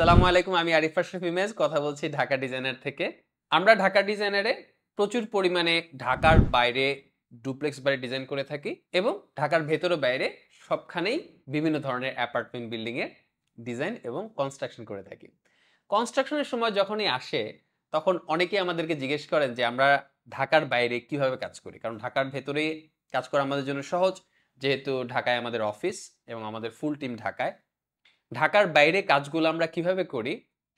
সালামু আলাইকুম আমি আরিফ আশরাফ ইমেজ কথা বলছি ঢাকা ডিজাইনার থেকে আমরা ঢাকা ডিজাইনারে প্রচুর পরিমাণে ঢাকার বাইরে ডুপ্লেক্স বাড়ি ডিজাইন করে থাকি এবং ঢাকার ভেতর বাইরে সবখানেই বিভিন্ন ধরনের অ্যাপার্টমেন্ট বিল্ডিংয়ের ডিজাইন এবং কনস্ট্রাকশন করে থাকি কনস্ট্রাকশনের সময় যখনই আসে তখন অনেকেই আমাদেরকে জিজ্ঞেস করেন যে আমরা ঢাকার বাইরে কিভাবে কাজ করি কারণ ঢাকার ভেতরে কাজ করা আমাদের জন্য সহজ যেহেতু ঢাকায় আমাদের অফিস এবং আমাদের ফুল টিম ঢাকায় ঢাকার বাইরে কাজগুলো আমরা কিভাবে করি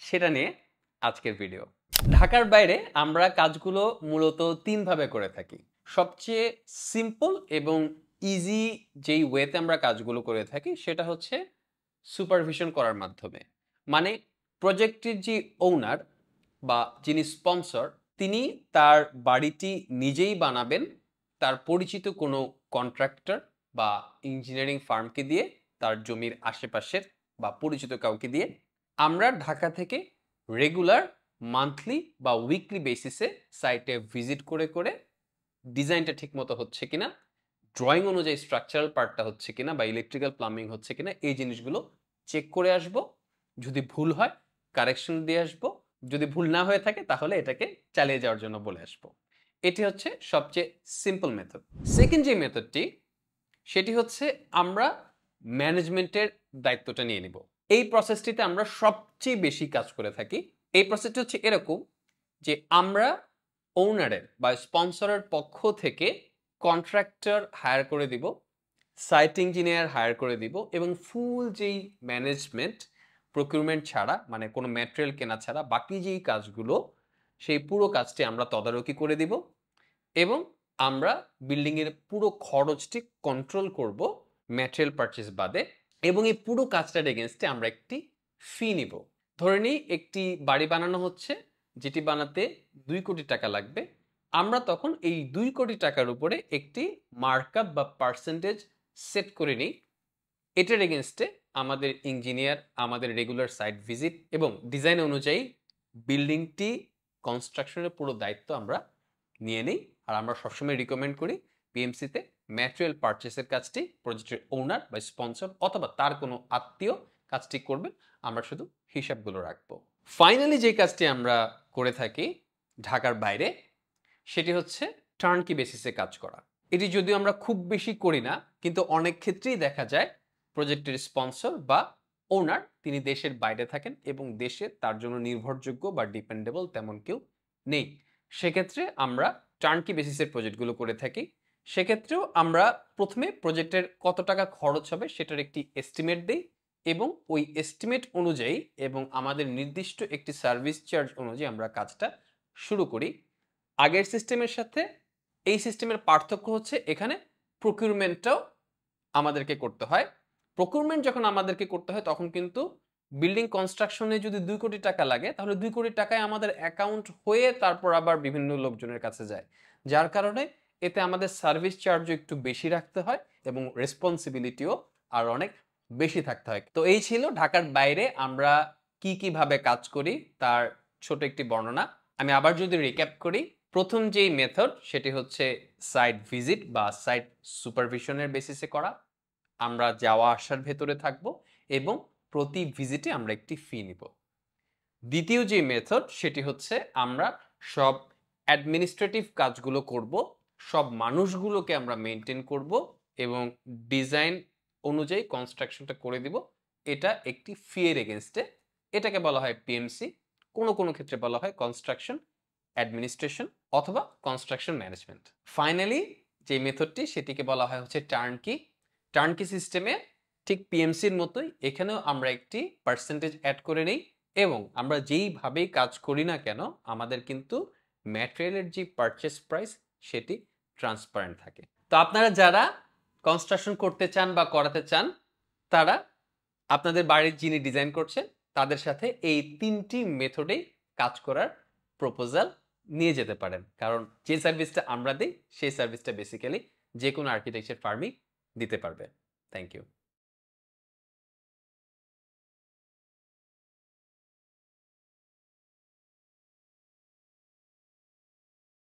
সেটা নিয়ে আজকের ভিডিও ঢাকার বাইরে আমরা কাজগুলো মূলত তিনভাবে করে থাকি সবচেয়ে সিম্পল এবং ইজি যেই ওয়েতে আমরা কাজগুলো করে থাকি সেটা হচ্ছে সুপারভিশন করার মাধ্যমে মানে প্রজেক্টের যে ওনার বা যিনি স্পন্সর তিনি তার বাড়িটি নিজেই বানাবেন তার পরিচিত কোনো কন্ট্রাক্টর বা ইঞ্জিনিয়ারিং ফার্মকে দিয়ে তার জমির আশেপাশের বা পরিচিত কাউকে দিয়ে আমরা ঢাকা থেকে রেগুলার মান্থলি বা উইকলি বেসিসে সাইটে ভিজিট করে করে ডিজাইনটা ঠিক মতো হচ্ছে কিনা ড্রয়িং অনুযায়ী স্ট্রাকচারাল পার্টটা হচ্ছে কিনা বা ইলেকট্রিক্যাল প্লাম্বিং হচ্ছে কিনা এই জিনিসগুলো চেক করে আসব যদি ভুল হয় কারেকশন দিয়ে আসব যদি ভুল না হয়ে থাকে তাহলে এটাকে চালিয়ে যাওয়ার জন্য বলে আসব এটি হচ্ছে সবচেয়ে সিম্পল মেথড সেকেন্ড যে মেথডটি সেটি হচ্ছে আমরা ম্যানেজমেন্টের দায়িত্বটা নিয়ে নিব এই প্রসেসটিতে আমরা সবচেয়ে বেশি কাজ করে থাকি এই প্রসেসটি হচ্ছে এরকম যে আমরা ওনারের বা স্পন্সরের পক্ষ থেকে কন্ট্রাক্টর হায়ার করে দিব সাইট ইঞ্জিনিয়ার হায়ার করে দিব এবং ফুল যেই ম্যানেজমেন্ট প্রকিউরমেন্ট ছাড়া মানে কোনো ম্যাটেরিয়াল কেনা ছাড়া বাকি যেই কাজগুলো সেই পুরো কাজটি আমরা তদারকি করে দিব এবং আমরা বিল্ডিংয়ের পুরো খরচটি কন্ট্রোল করব ম্যাটেরিয়াল পারচেস বাদে এবং এই পুরো কাজটার এগেনস্টে আমরা একটি ফি নিব ধরে নিই একটি বাড়ি বানানো হচ্ছে যেটি বানাতে দুই কোটি টাকা লাগবে আমরা তখন এই দুই কোটি টাকার উপরে একটি মার্কআপ বা পার্সেন্টেজ সেট করে নিই এটার এগেনস্টে আমাদের ইঞ্জিনিয়ার আমাদের রেগুলার সাইট ভিজিট এবং ডিজাইন অনুযায়ী বিল্ডিংটি কনস্ট্রাকশনের পুরো দায়িত্ব আমরা নিয়ে নিই আর আমরা সবসময় রিকমেন্ড করি পিএমসিতে ম্যাটেরিয়াল পারচেসের কাজটি প্রজেক্টের ওনার বা স্পন্সর অথবা তার কোনো আত্মীয় কাজটি করবেন আমরা শুধু হিসাবগুলো রাখবো ফাইনালি যে কাজটি আমরা করে থাকি ঢাকার বাইরে সেটি হচ্ছে টার্নকি বেসিসে কাজ করা এটি যদিও আমরা খুব বেশি করি না কিন্তু অনেক ক্ষেত্রেই দেখা যায় প্রজেক্টের স্পন্সর বা ওনার তিনি দেশের বাইরে থাকেন এবং দেশে তার জন্য নির্ভরযোগ্য বা ডিপেন্ডেবল তেমন কেউ নেই সেক্ষেত্রে আমরা টার্নকি বেসিসের প্রজেক্টগুলো করে থাকি সেক্ষেত্রেও আমরা প্রথমে প্রজেক্টের কত টাকা খরচ হবে সেটার একটি এস্টিমেট দিই এবং ওই এস্টিমেট অনুযায়ী এবং আমাদের নির্দিষ্ট একটি সার্ভিস চার্জ অনুযায়ী আমরা কাজটা শুরু করি আগের সিস্টেমের সাথে এই সিস্টেমের পার্থক্য হচ্ছে এখানে প্রকিউরমেন্টটাও আমাদেরকে করতে হয় প্রকিউরমেন্ট যখন আমাদেরকে করতে হয় তখন কিন্তু বিল্ডিং কনস্ট্রাকশনে যদি দুই কোটি টাকা লাগে তাহলে দুই কোটি টাকায় আমাদের অ্যাকাউন্ট হয়ে তারপর আবার বিভিন্ন লোকজনের কাছে যায় যার কারণে এতে আমাদের সার্ভিস চার্জও একটু বেশি রাখতে হয় এবং রেসপন্সিবিলিটিও আর অনেক বেশি থাকতে হয় তো এই ছিল ঢাকার বাইরে আমরা কি কিভাবে কাজ করি তার ছোট একটি বর্ণনা আমি আবার যদি রিক্যাপ করি প্রথম যেই মেথড সেটি হচ্ছে সাইট ভিজিট বা সাইট সুপারভিশনের বেসিসে করা আমরা যাওয়া আসার ভেতরে থাকব এবং প্রতি ভিজিটে আমরা একটি ফি নিব দ্বিতীয় যে মেথড সেটি হচ্ছে আমরা সব অ্যাডমিনিস্ট্রেটিভ কাজগুলো করব সব মানুষগুলোকে আমরা মেনটেন করব এবং ডিজাইন অনুযায়ী কনস্ট্রাকশনটা করে দিব এটা একটি ফিয়ের এগেনস্টে এটাকে বলা হয় পিএমসি কোনো কোনো ক্ষেত্রে বলা হয় কনস্ট্রাকশন অ্যাডমিনিস্ট্রেশন অথবা কনস্ট্রাকশন ম্যানেজমেন্ট ফাইনালি যে মেথডটি সেটিকে বলা হয় হচ্ছে টার্নকি টার্নকি সিস্টেমে ঠিক পিএমসির মতোই এখানেও আমরা একটি পার্সেন্টেজ অ্যাড করে নিই এবং আমরা যেইভাবেই কাজ করি না কেন আমাদের কিন্তু ম্যাটেরিয়ালের যে পারচেস প্রাইস সেটি ট্রান্সপারেন্ট থাকে তো আপনারা যারা কনস্ট্রাকশন করতে চান বা করাতে চান তারা আপনাদের বাড়ির যিনি ডিজাইন করছেন তাদের সাথে এই তিনটি মেথডেই কাজ করার প্রপোজাল নিয়ে যেতে পারেন কারণ যে সার্ভিসটা আমরা দিই সেই সার্ভিসটা বেসিক্যালি যে কোনো আর্কিটেকচার ফার্মই দিতে পারবে থ্যাংক ইউ